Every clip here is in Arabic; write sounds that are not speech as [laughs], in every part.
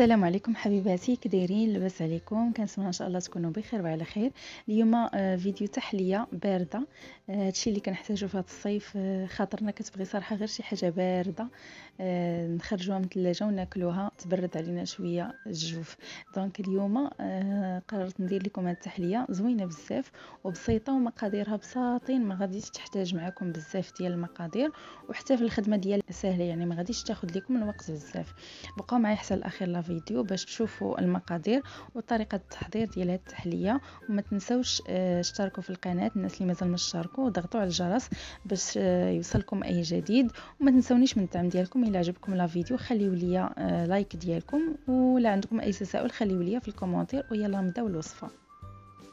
السلام عليكم حبيباتي كدايرين لاباس عليكم كنتمنى ان شاء الله تكونوا بخير وعلى خير اليوم آه، فيديو تحليه بارده آه، هادشي اللي كنحتاجو في هذا الصيف آه، خاطرنا كتبغي صراحه غير شي حاجه بارده نخرجوها من الثلاجه وناكلوها تبرد علينا شويه الجوف دونك اليوم قررت ندير لكم هاد التحليه زوينه بزاف وبسيطه ومقاديرها بساطين ما غاديش تحتاج معكم بزاف ديال المقادير وحتى في الخدمه ديال سهله يعني ما غاديش تاخذ لكم الوقت بزاف بقاو معايا حتى الاخير فيديو باش تشوفوا المقادير وطريقه التحضير ديال هذه التحليه وما تنساوش اشتركوا آه، في القناه الناس اللي مازال ما اشتركوا وضغطوا على الجرس باش آه، يوصلكم اي جديد وما تنساونيش من الدعم ديالكم الا عجبكم لا فيديو خليو ليا آه، لايك ديالكم ولا عندكم اي تساؤل خليو ليا في الكومونتير ويلا نبداو الوصفه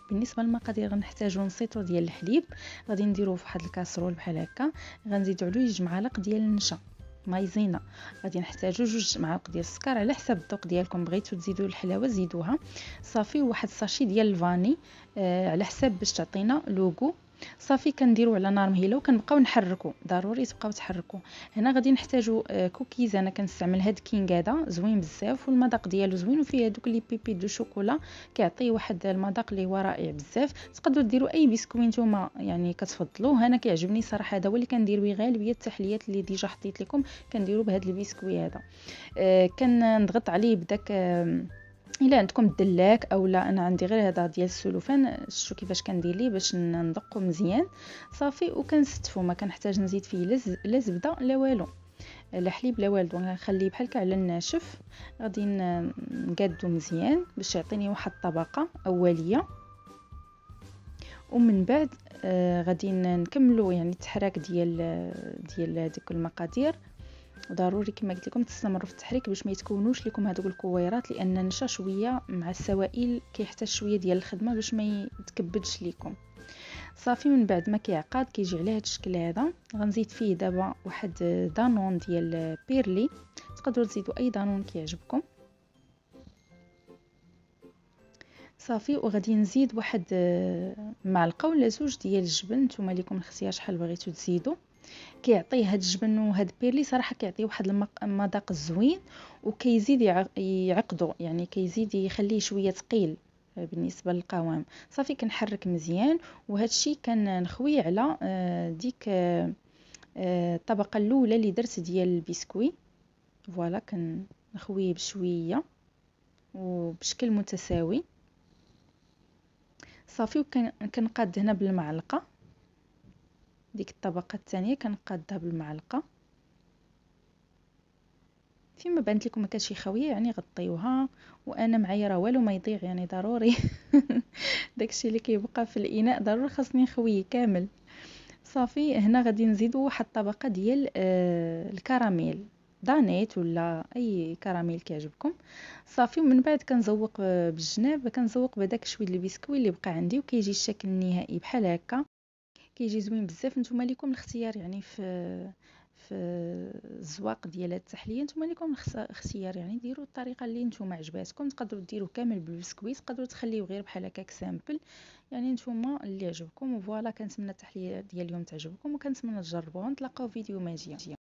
بالنسبه للمقادير غنحتاجو نصيطو ديال الحليب غادي نديروه في واحد الكاسرول بحال هكا غنزيدو عليه جوج معالق ديال النشا مايزينا غادي نحتاجو جوج معالق ديال السكر على حسب الذوق ديالكم بغيتو تزيدو الحلاوه زيدوها صافي وواحد الساشي ديال الفاني آه على حساب باش تعطينا لوغو صافي كنديرو على نار مهيله وكنبقاو نحركو ضروري تبقاو تحركو هنا غادي نحتاجو آه، كوكيز انا كنستعمل هاد كينغ هذا زوين بزاف والمذاق ديالو زوين وفيه هادوك لي بيبي دو شوكولا كيعطي واحد المذاق اللي هو رائع بزاف تقدروا ديروا اي بسكوين نتوما يعني كتفضلوا انا كيعجبني صراحه هذا هو اللي كندير به غالبيه التحليات اللي ديجا حطيت لكم كنديرو بهاد البسكوي هذا آه، كنضغط عليه بداك آه الا عندكم الدلاك اولا انا عندي غير هذا ديال السلوفان شتو كيفاش كندير ليه باش ندقو مزيان صافي وكنستفو ما كنحتاج نزيد فيه لا زبده لا والو لا حليب لا والو دونك غنخليه بحال هكا على الناشف غادي نقادو مزيان باش يعطيني واحد الطبقه اوليه ومن بعد آه غادي نكملو يعني التحراك ديال ديال ديك المقادير وضروري كما قلت لكم تستمروا في التحريك باش ما يتكونوش لكم هذوك الكويرات لان النشا شويه مع السوائل كيحتاج شويه ديال الخدمه باش ما يتكبدش لكم صافي من بعد ما كيعقد كيجي على هذا الشكل هذا غنزيد فيه دابا واحد دانون ديال بيرلي تقدروا تزيدوا اي دانون كيعجبكم صافي وغادي نزيد واحد معلقه ولا زوج ديال الجبن نتوما ليكم الاختيار شحال بغيتو تزيدوا كيعطي هاد الجبن وهاد بيرلي صراحه كيعطي واحد المذاق زوين وكيزيد يعقدو يعني كيزيد يخليه شويه ثقيل بالنسبه للقوام صافي كنحرك مزيان وهذا الشيء كنخوي على آه، ديك آه، آه، الطبقه الاولى اللي درت ديال البسكوي فوالا كنخويه بشويه وبشكل متساوي صافي وكنقاد هنا بالمعلقه ديك الطبقه الثانيه كنقادها بالمعلقه فيما بانت لكم ما كانت شي يعني غطيوها وانا معايا راه والو ما يضيع يعني ضروري [laughs] داكشي اللي كيبقى في الاناء ضروري خاصني نخويه كامل صافي هنا غادي نزيد واحد الطبقه ديال آه الكراميل دانيت ولا اي كراميل كيعجبكم صافي ومن بعد كنزوق آه، بالجناب كنزوق بداك شويه البسكوي اللي بقى عندي وكيجي الشكل النهائي بحال هكا كيجي زوين بزاف نتوما ليكم الاختيار يعني في في الزواق ديال هاد التحليه نتوما ليكم الاختيار يعني ديروا الطريقه اللي نتوما عجباتكم تقدروا ديروا كامل بالبسكويت تقدروا تخليوه غير بحال هكاك سامبل يعني نتوما اللي عجبكم وفوالا كنتمنى التحليه ديال اليوم تعجبكم وكنتمنى تجربوها نتلاقاو فيديو ماجي